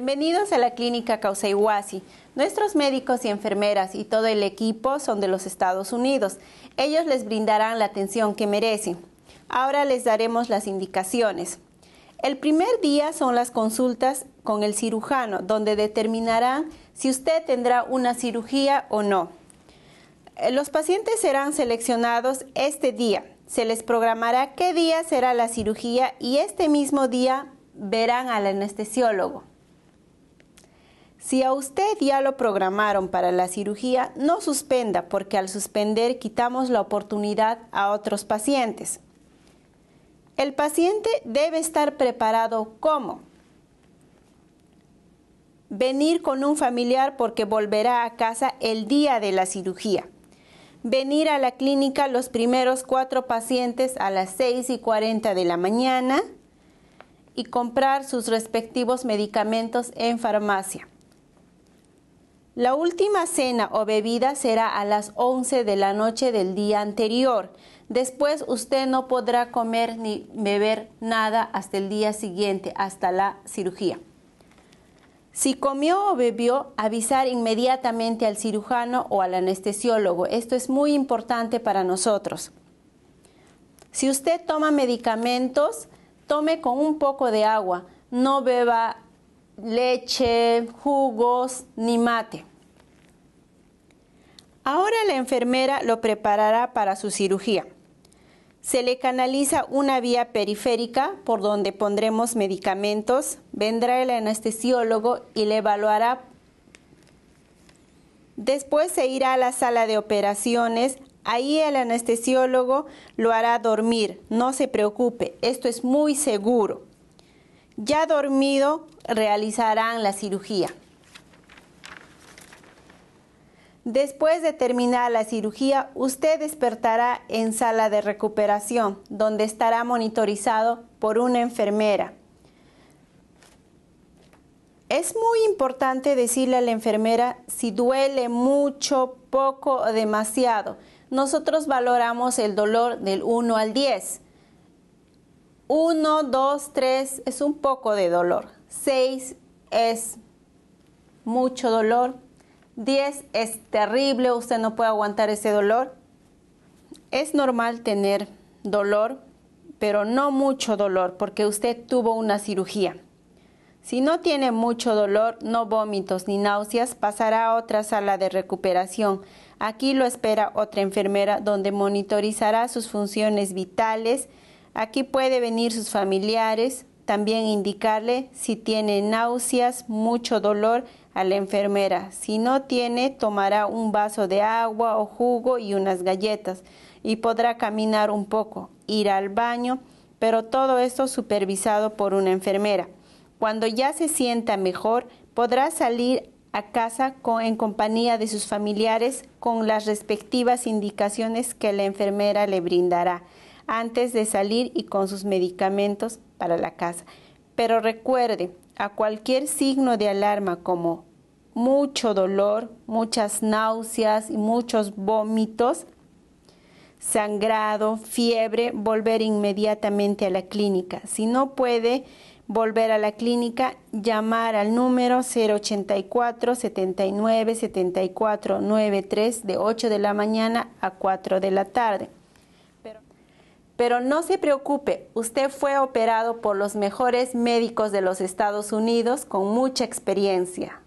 Bienvenidos a la clínica Causaihuasi. Nuestros médicos y enfermeras y todo el equipo son de los Estados Unidos. Ellos les brindarán la atención que merecen. Ahora les daremos las indicaciones. El primer día son las consultas con el cirujano, donde determinarán si usted tendrá una cirugía o no. Eh, los pacientes serán seleccionados este día. Se les programará qué día será la cirugía y este mismo día verán al anestesiólogo. Si a usted ya lo programaron para la cirugía, no suspenda porque al suspender quitamos la oportunidad a otros pacientes. El paciente debe estar preparado como venir con un familiar porque volverá a casa el día de la cirugía. Venir a la clínica los primeros cuatro pacientes a las 6 y 40 de la mañana y comprar sus respectivos medicamentos en farmacia. La última cena o bebida será a las 11 de la noche del día anterior. Después usted no podrá comer ni beber nada hasta el día siguiente, hasta la cirugía. Si comió o bebió, avisar inmediatamente al cirujano o al anestesiólogo. Esto es muy importante para nosotros. Si usted toma medicamentos, tome con un poco de agua. No beba leche, jugos ni mate. Ahora la enfermera lo preparará para su cirugía. Se le canaliza una vía periférica por donde pondremos medicamentos, vendrá el anestesiólogo y le evaluará. Después se irá a la sala de operaciones, ahí el anestesiólogo lo hará dormir, no se preocupe, esto es muy seguro. Ya dormido realizarán la cirugía. Después de terminar la cirugía, usted despertará en sala de recuperación, donde estará monitorizado por una enfermera. Es muy importante decirle a la enfermera si duele mucho, poco o demasiado. Nosotros valoramos el dolor del 1 al 10. 1, 2, 3 es un poco de dolor. 6 es mucho dolor. 10 es terrible, usted no puede aguantar ese dolor. Es normal tener dolor, pero no mucho dolor, porque usted tuvo una cirugía. Si no tiene mucho dolor, no vómitos ni náuseas, pasará a otra sala de recuperación. Aquí lo espera otra enfermera donde monitorizará sus funciones vitales, Aquí puede venir sus familiares, también indicarle si tiene náuseas, mucho dolor a la enfermera. Si no tiene, tomará un vaso de agua o jugo y unas galletas y podrá caminar un poco, ir al baño, pero todo esto supervisado por una enfermera. Cuando ya se sienta mejor, podrá salir a casa en compañía de sus familiares con las respectivas indicaciones que la enfermera le brindará antes de salir y con sus medicamentos para la casa. Pero recuerde, a cualquier signo de alarma como mucho dolor, muchas náuseas y muchos vómitos, sangrado, fiebre, volver inmediatamente a la clínica. Si no puede volver a la clínica, llamar al número 084 79 7493 de 8 de la mañana a 4 de la tarde. Pero no se preocupe, usted fue operado por los mejores médicos de los Estados Unidos con mucha experiencia.